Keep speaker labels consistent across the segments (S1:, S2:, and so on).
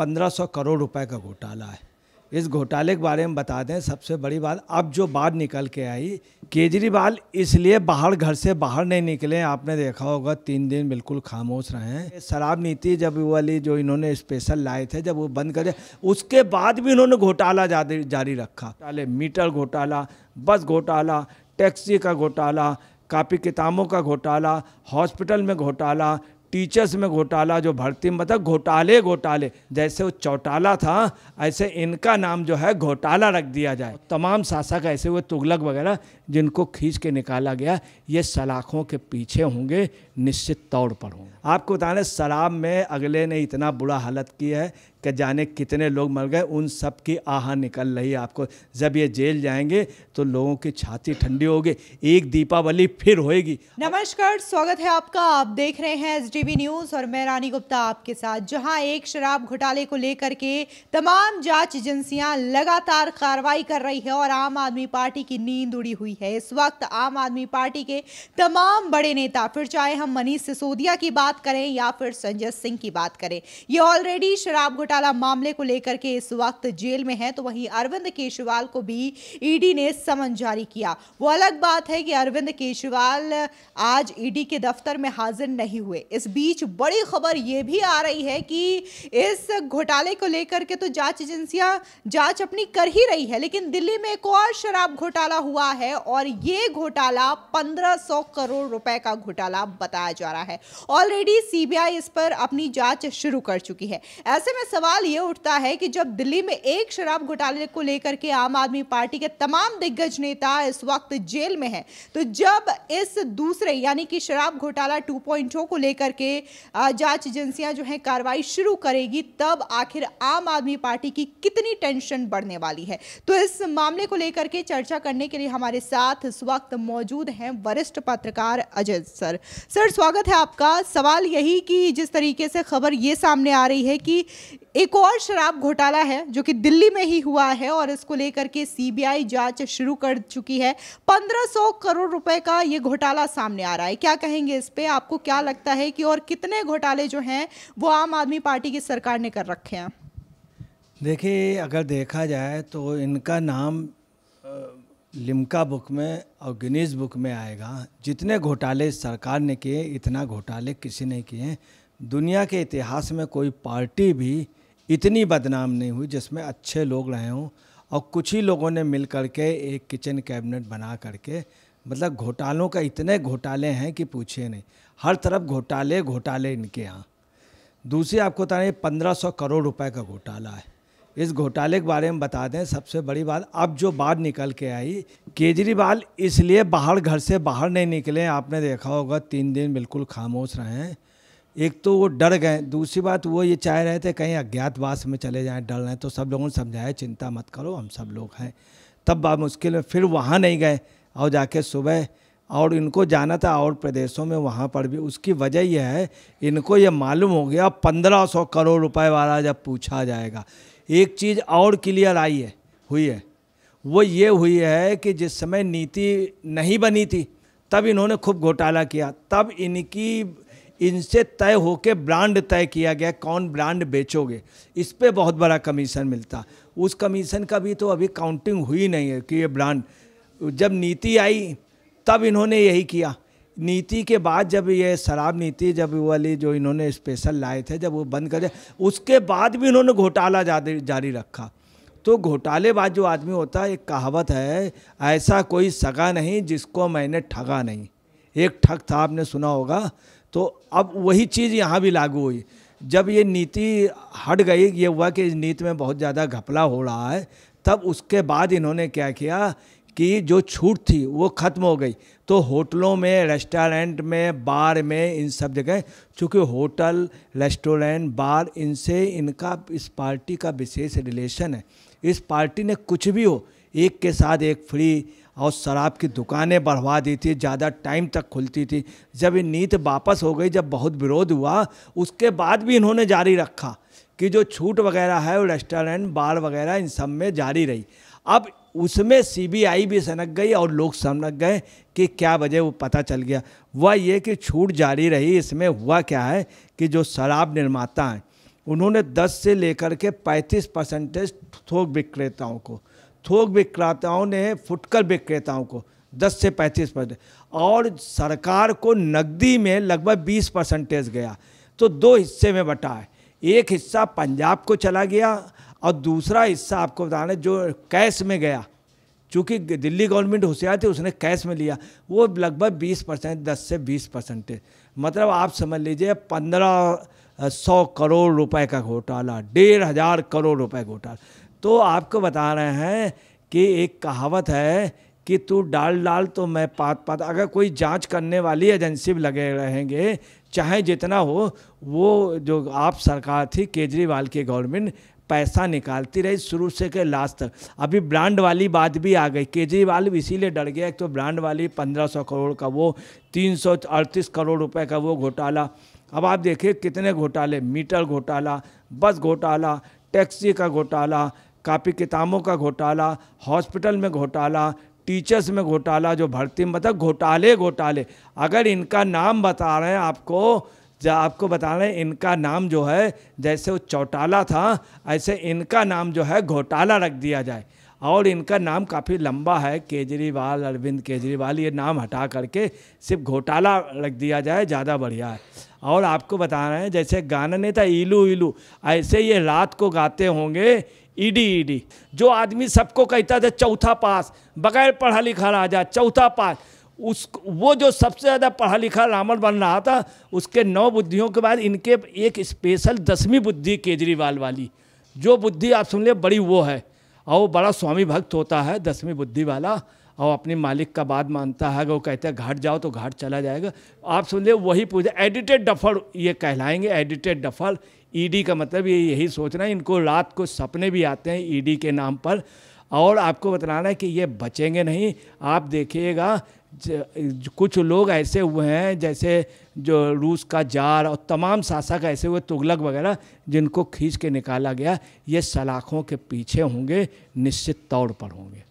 S1: 1500 करोड़ रुपए का घोटाला है इस घोटाले के बारे में बता दें सबसे बड़ी बात अब जो बात निकल के आई केजरीवाल इसलिए बाहर घर से बाहर नहीं निकले आपने देखा होगा तीन दिन बिल्कुल खामोश रहे हैं शराब नीति जब वाली जो इन्होंने स्पेशल लाए थे जब वो बंद करे उसके बाद भी इन्होंने घोटाला जारी रखा घोटाले मीटर घोटाला बस घोटाला टैक्सी का घोटाला कापी किताबों का घोटाला हॉस्पिटल में घोटाला टीचर्स में घोटाला जो भर्ती में मतलब घोटाले घोटाले जैसे वो चौटाला था ऐसे इनका नाम जो है घोटाला रख दिया जाए तमाम शासक ऐसे हुए तुगलक वगैरह जिनको खींच के निकाला गया ये सलाखों के पीछे होंगे निश्चित तौर पर होंगे आपको बताने शराब में अगले ने इतना बुरा हालत की है कि जाने कितने लोग मर गए उन सब की आह निकल रही है आपको जब ये जेल जाएंगे तो लोगों की छाती ठंडी होगी एक दीपावली फिर होएगी नमस्कार स्वागत
S2: है आपका आप देख रहे हैं एस न्यूज़ और मैं रानी गुप्ता आपके साथ जहां एक शराब घोटाले को लेकर के तमाम जांच एजेंसियां लगातार कार्रवाई कर रही है और आम आदमी पार्टी की नींद उड़ी हुई है इस वक्त आम आदमी पार्टी के तमाम बड़े नेता फिर चाहे हम मनीष सिसोदिया की बात करें या फिर संजय सिंह की बात करें ये ऑलरेडी शराब घोटाला मामले को लेकर के इस वक्त जेल में है तो वहीं अरविंद केजरीवाल को भी ईडी ने समन जारी किया वो अलग बात है कि अरविंद केजरीवाल आज ईडी के दफ्तर में हाजिर नहीं हुए इस बीच बड़ी खबर ये भी आ रही है कि इस घोटाले को लेकर के तो जांच एजेंसियां जांच अपनी कर ही रही है लेकिन दिल्ली में एक और शराब घोटाला हुआ है और ये घोटाला सौ करोड़ रुपए का घोटाला बताया जा रहा है ऑलरेडी सीबीआई इस पर अपनी जांच शुरू कर चुकी है ऐसे में सवाल ये उठता है कि जब दिल्ली में एक शराब घोटाले को लेकर के आम आदमी पार्टी के तमाम दिग्गज नेता इस वक्त जेल में हैं तो जब इस दूसरे यानी कि शराब घोटाला 2.0 को लेकर के जांच एजेंसियां जो हैं कार्रवाई शुरू करेगी तब आखिर आम आदमी पार्टी की कितनी टेंशन बढ़ने वाली है तो इस मामले को लेकर के चर्चा करने के लिए हमारे साथ इस वक्त मौजूद हैं वरिष्ठ पत्रकार अजय सर सर स्वागत है आपका सवाल यही कि जिस तरीके से खबर ये सामने आ रही है कि एक और शराब घोटाला है जो कि दिल्ली में ही हुआ है और इसको लेकर के सीबीआई जांच शुरू कर चुकी है 1500 करोड़ रुपए का ये घोटाला सामने आ रहा है क्या कहेंगे इस पर आपको क्या लगता है कि और कितने घोटाले जो हैं वो आम आदमी पार्टी की सरकार ने कर रखे हैं
S1: देखिए अगर देखा जाए तो इनका नाम लिमका बुक में और गिनीज बुक में आएगा जितने घोटाले सरकार ने किए इतना घोटाले किसी ने किए दुनिया के इतिहास में कोई पार्टी भी इतनी बदनाम नहीं हुई जिसमें अच्छे लोग रहे हों और कुछ ही लोगों ने मिल करके एक किचन कैबिनेट बना करके मतलब घोटालों का इतने घोटाले हैं कि पूछिए नहीं हर तरफ घोटाले घोटाले इनके यहाँ दूसरी आपको बता रही पंद्रह सौ करोड़ रुपए का घोटाला है इस घोटाले के बारे में बता दें सबसे बड़ी बात अब जो बात निकल के आई केजरीवाल इसलिए बाहर घर से बाहर नहीं निकले आपने देखा होगा तीन दिन बिल्कुल खामोश रहे हैं एक तो वो डर गए दूसरी बात वो ये चाह रहे थे कहीं अज्ञातवास में चले जाएं डर रहे तो सब लोगों ने समझाया चिंता मत करो हम सब लोग हैं तब बा मुश्किल में फिर वहाँ नहीं गए और जाके सुबह और इनको जाना था और प्रदेशों में वहाँ पर भी उसकी वजह यह है इनको ये मालूम हो गया पंद्रह सौ करोड़ रुपए वाला जब पूछा जाएगा एक चीज़ और क्लियर आई है हुई है वो ये हुई है कि जिस समय नीति नहीं बनी थी तब इन्होंने खूब घोटाला किया तब इनकी इनसे तय होके ब्रांड तय किया गया कौन ब्रांड बेचोगे इस पर बहुत बड़ा कमीशन मिलता उस कमीशन का भी तो अभी काउंटिंग हुई नहीं है कि ये ब्रांड जब नीति आई तब इन्होंने यही किया नीति के बाद जब ये शराब नीति जब वाली जो इन्होंने स्पेशल लाए थे जब वो बंद कर उसके बाद भी इन्होंने घोटाला जारी रखा तो घोटाले बाद जो आदमी होता है एक कहावत है ऐसा कोई सगा नहीं जिसको मैंने ठगा नहीं एक ठग था आपने सुना होगा तो अब वही चीज़ यहाँ भी लागू हुई जब ये नीति हट गई ये हुआ कि इस नीति में बहुत ज़्यादा घपला हो रहा है तब उसके बाद इन्होंने क्या किया कि जो छूट थी वो ख़त्म हो गई तो होटलों में रेस्टोरेंट में बार में इन सब जगह चूँकि होटल रेस्टोरेंट बार इनसे इनका इस पार्टी का विशेष रिलेशन है इस पार्टी ने कुछ भी हो एक के साथ एक फ्री और शराब की दुकानें बढ़वा दी थी ज़्यादा टाइम तक खुलती थी जब ये नीति वापस हो गई जब बहुत विरोध हुआ उसके बाद भी इन्होंने जारी रखा कि जो छूट वगैरह है वो रेस्टोरेंट बार वगैरह इन सब में जारी रही अब उसमें सीबीआई भी सनक गई और लोग सनक गए कि क्या वजह वो पता चल गया वह ये कि छूट जारी रही इसमें हुआ क्या है कि जो शराब निर्माता हैं उन्होंने 10 से लेकर के 35 परसेंटेज थोक विक्रेताओं को थोक विक्रेताओं ने फुटकर विक्रेताओं को 10 से 35 परसेंट और सरकार को नकदी में लगभग 20 परसेंटेज गया तो दो हिस्से में बटा है एक हिस्सा पंजाब को चला गया और दूसरा हिस्सा आपको बताना जो कैश में गया चूँकि दिल्ली गवर्नमेंट होशियार थी उसने कैश में लिया वो लगभग 20 परसेंट दस से 20 परसेंटेज मतलब आप समझ लीजिए पंद्रह सौ करोड़ रुपए का घोटाला डेढ़ हज़ार करोड़ रुपए घोटाला तो आपको बता रहे हैं कि एक कहावत है कि तू डाल डाल तो मैं पात पात अगर कोई जांच करने वाली एजेंसी भी लगे रहेंगे चाहे जितना हो वो जो आप सरकार थी केजरीवाल की के गवर्नमेंट पैसा निकालती रही शुरू से के लास्ट तक अभी ब्रांड वाली बात भी आ गई केजरीवाल भी इसीलिए डर गया एक तो ब्रांड वाली 1500 करोड़ का वो अड़तीस करोड़ रुपए का वो घोटाला अब आप देखिए कितने घोटाले मीटर घोटाला बस घोटाला टैक्सी का घोटाला कापी किताबों का घोटाला हॉस्पिटल में घोटाला टीचर्स में घोटाला जो भर्ती मतलब घोटाले घोटाले अगर इनका नाम बता रहे हैं आपको जब आपको बता रहे हैं इनका नाम जो है जैसे वो चौटाला था ऐसे इनका नाम जो है घोटाला रख दिया जाए और इनका नाम काफ़ी लंबा है केजरीवाल अरविंद केजरीवाल ये नाम हटा करके सिर्फ घोटाला रख दिया जाए ज़्यादा बढ़िया है और आपको बता रहे हैं जैसे गाना नहीं था ईलू ईलू ऐसे ये रात को गाते होंगे ईडी e ईडी e जो आदमी सबको कहता था चौथा पास बगैर पढ़ा लिखा राजा चौथा पास उस वो जो सबसे ज़्यादा पढ़ा लिखा रावण बन रहा था उसके नौ बुद्धियों के बाद इनके एक स्पेशल दसवीं बुद्धि केजरीवाल वाली जो बुद्धि आप सुन ले बड़ी वो है और वो बड़ा स्वामी भक्त होता है दसवीं बुद्धि वाला और अपने मालिक का बात मानता है अगर वो कहते हैं घाट जाओ तो घाट चला जाएगा आप सुन ले वही पूजा एडिटेड डफर ये कहलाएंगे एडिटेड डफर ईडी e का मतलब ये यही सोचना है इनको रात को सपने भी आते हैं ईडी e के नाम पर और आपको बतलाना है कि ये बचेंगे नहीं आप देखिएगा कुछ लोग ऐसे हुए हैं जैसे जो रूस का जार और तमाम शासक ऐसे हुए तुगलक वगैरह जिनको खींच के निकाला गया ये सलाखों के पीछे होंगे निश्चित तौर पर होंगे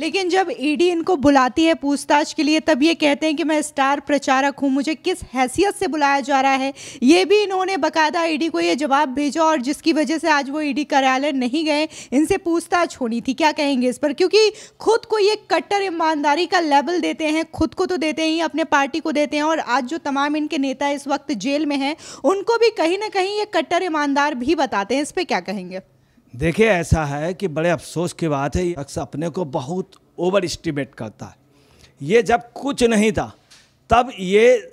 S2: लेकिन जब ईडी e इनको बुलाती है पूछताछ के लिए तब ये कहते हैं कि मैं स्टार प्रचारक हूँ मुझे किस हैसियत से बुलाया जा रहा है ये भी इन्होंने बकायदा ईडी e को ये जवाब भेजा और जिसकी वजह से आज वो ईडी e कार्यालय नहीं गए इनसे पूछताछ होनी थी क्या कहेंगे इस पर क्योंकि खुद को ये कट्टर ईमानदारी का लेवल देते हैं खुद को तो देते ही अपने पार्टी को देते हैं और आज जो तमाम इनके नेता इस वक्त जेल में हैं उनको भी कहीं ना कहीं ये कट्टर ईमानदार भी बताते हैं इस पर क्या कहेंगे
S1: देखिए ऐसा है कि बड़े अफसोस की बात है शख्स अपने को बहुत ओवर इस्टीमेट करता है ये जब कुछ नहीं था तब ये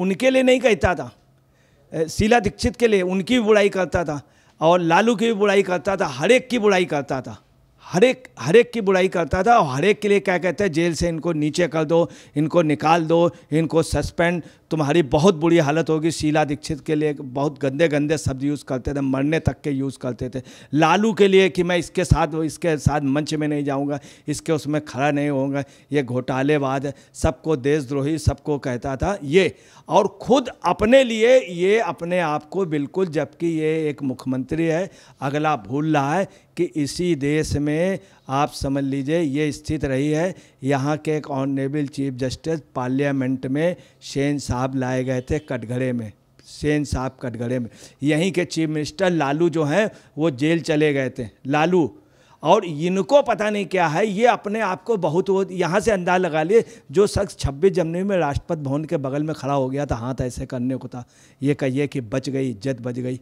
S1: उनके लिए नहीं कहता था शीला दीक्षित के लिए उनकी भी बुराई करता था और लालू की भी बुराई करता था हर एक की बुराई करता था हर एक हर एक की बुराई करता था और हर एक के लिए क्या कहते हैं जेल से इनको नीचे कर दो इनको निकाल दो इनको सस्पेंड तुम्हारी बहुत बुरी हालत होगी शीला दीक्षित के लिए बहुत गंदे गंदे शब्द यूज़ करते थे मरने तक के यूज़ करते थे लालू के लिए कि मैं इसके साथ इसके साथ मंच में नहीं जाऊंगा इसके उसमें खड़ा नहीं होगा ये घोटालेबाज सबको देशद्रोही सबको कहता था ये और खुद अपने लिए ये अपने आप को बिल्कुल जबकि ये एक मुख्यमंत्री है अगला भूल रहा है कि इसी देश में आप समझ लीजिए ये स्थित रही है यहाँ के एक ऑनरेबल चीफ जस्टिस पार्लियामेंट में शेन साहब लाए गए थे कटघरे में सेन साहब कटघरे में यहीं के चीफ मिनिस्टर लालू जो हैं वो जेल चले गए थे लालू और इनको पता नहीं क्या है ये अपने आप को बहुत वो यहाँ से अंदाज लगा लिए जो शख्स छब्बीस जनवरी में राष्ट्रपति भवन के बगल में खड़ा हो गया था हाथ ऐसे करने को था ये कहिए कि बच गई इज्जत बच गई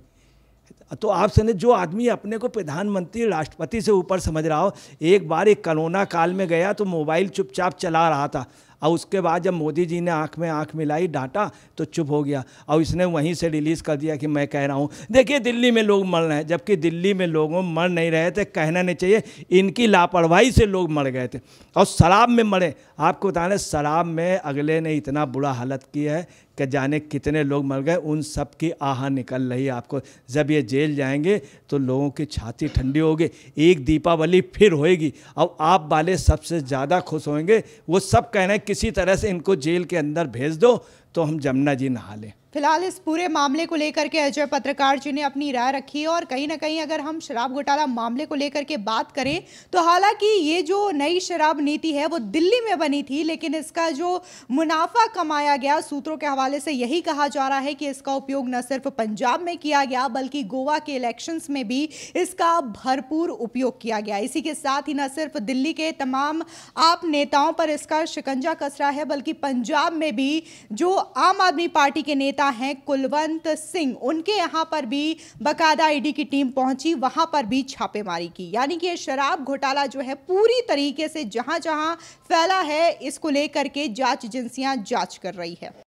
S1: तो आप ने जो आदमी अपने को प्रधानमंत्री राष्ट्रपति से ऊपर समझ रहा हो एक बार एक कोरोना काल में गया तो मोबाइल चुपचाप चला रहा था और उसके बाद जब मोदी जी ने आंख में आंख मिलाई डांटा तो चुप हो गया और इसने वहीं से रिलीज़ कर दिया कि मैं कह रहा हूँ देखिए दिल्ली में लोग मर रहे हैं जबकि दिल्ली में लोगों मर नहीं रहे थे कहना नहीं चाहिए इनकी लापरवाही से लोग मर गए थे और शराब में मरे आपको बता रहे शराब में अगले ने इतना बुरा हालत किया है कि जाने कितने लोग मर गए उन सब की आह निकल रही है आपको जब ये जेल जाएंगे तो लोगों की छाती ठंडी होगी एक दीपावली फिर होएगी अब आप वाले सबसे ज़्यादा खुश होंगे वो सब कह रहे हैं किसी तरह से इनको जेल के अंदर भेज दो तो हम जमुना जी नहा लें
S2: फिलहाल इस पूरे मामले को लेकर के अजय पत्रकार जी ने अपनी राय रखी है और कहीं ना कहीं अगर हम शराब घोटाला मामले को लेकर के बात करें तो हालांकि ये जो नई शराब नीति है वो दिल्ली में बनी थी लेकिन इसका जो मुनाफा कमाया गया सूत्रों के हवाले से यही कहा जा रहा है कि इसका उपयोग न सिर्फ पंजाब में किया गया बल्कि गोवा के इलेक्शंस में भी इसका भरपूर उपयोग किया गया इसी के साथ ही न सिर्फ दिल्ली के तमाम आप नेताओं पर इसका शिकंजा कसरा है बल्कि पंजाब में भी जो आम आदमी पार्टी के नेता हैं कुलवंत सिंह उनके यहाँ पर भी बकायदा ईडी की टीम पहुंची वहां पर भी छापेमारी की यानी कि ये शराब घोटाला जो है पूरी तरीके से जहां जहां फैला है इसको लेकर के जांच एजेंसियां जांच कर रही है